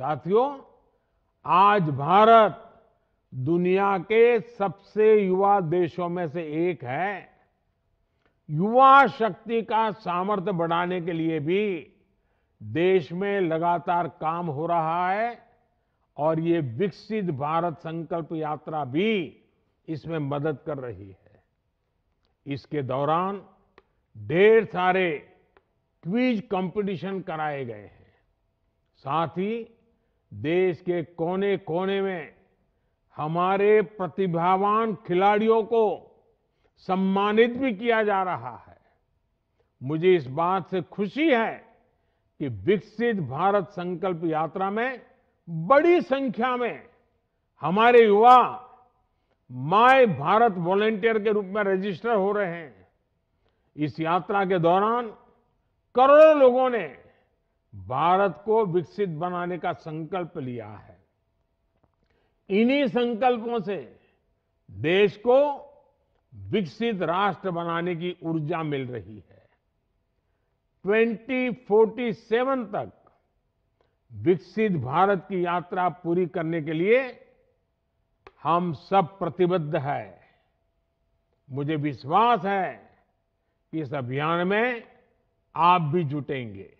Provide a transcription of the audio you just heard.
साथियों आज भारत दुनिया के सबसे युवा देशों में से एक है युवा शक्ति का सामर्थ्य बढ़ाने के लिए भी देश में लगातार काम हो रहा है और ये विकसित भारत संकल्प यात्रा भी इसमें मदद कर रही है इसके दौरान ढेर सारे क्विज कंपटीशन कराए गए हैं साथ ही देश के कोने कोने में हमारे प्रतिभावान खिलाड़ियों को सम्मानित भी किया जा रहा है मुझे इस बात से खुशी है कि विकसित भारत संकल्प यात्रा में बड़ी संख्या में हमारे युवा माय भारत वॉलेंटियर के रूप में रजिस्टर हो रहे हैं इस यात्रा के दौरान करोड़ों लोगों ने भारत को विकसित बनाने का संकल्प लिया है इन्हीं संकल्पों से देश को विकसित राष्ट्र बनाने की ऊर्जा मिल रही है 2047 तक विकसित भारत की यात्रा पूरी करने के लिए हम सब प्रतिबद्ध है मुझे विश्वास है कि इस अभियान में आप भी जुटेंगे